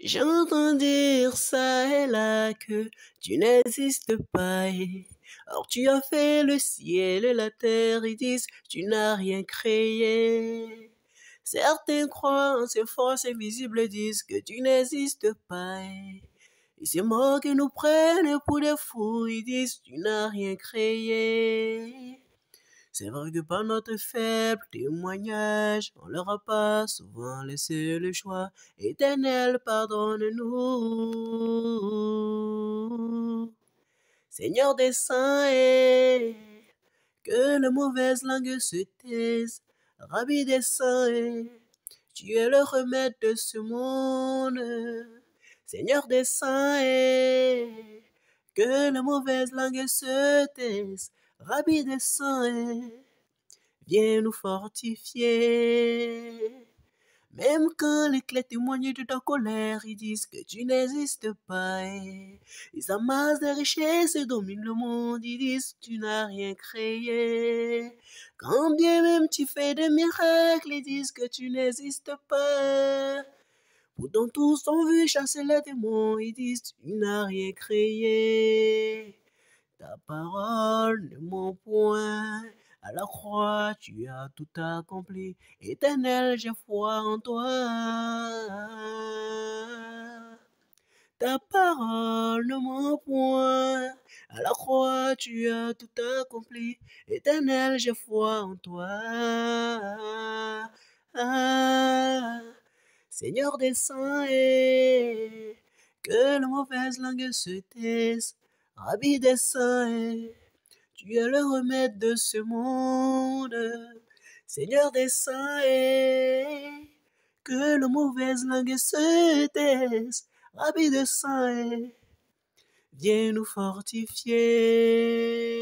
J'entends dire ça et là que tu n'existes pas. Or tu as fait le ciel et la terre, ils disent tu n'as rien créé. Certains croient en ces forces invisibles, disent que tu n'existes pas. Et ces moi qui nous prennent pour des fous, ils disent tu n'as rien créé. C'est vrai que par notre faible témoignage, on leur a pas souvent laissé le choix. Éternel, pardonne-nous. Seigneur des saints, que la mauvaise langue se taise. Rabbi des saints, tu es le remède de ce monde. Seigneur des saints, que la mauvaise langue se taise. Rabbi des viens nous fortifier. Même quand les clés témoignent de ta colère, ils disent que tu n'existes pas. Ils amassent des richesses et dominent le monde, ils disent que tu n'as rien créé. Quand bien même tu fais des miracles, ils disent que tu n'existes pas. Pourtant tous ont vu chasser les démons, ils disent tu n'as rien créé. Ta parole ne mon point. À la croix, tu as tout accompli. Éternel, j'ai foi en toi. Ta parole ne mon point. À la croix, tu as tout accompli. Éternel, j'ai foi en toi. Seigneur des saints, et eh, que la mauvaise langue se taise Rabbi des saints, tu es le remède de ce monde. Seigneur des saints, que le mauvaise langue se taise. Rabbi des saints, viens nous fortifier.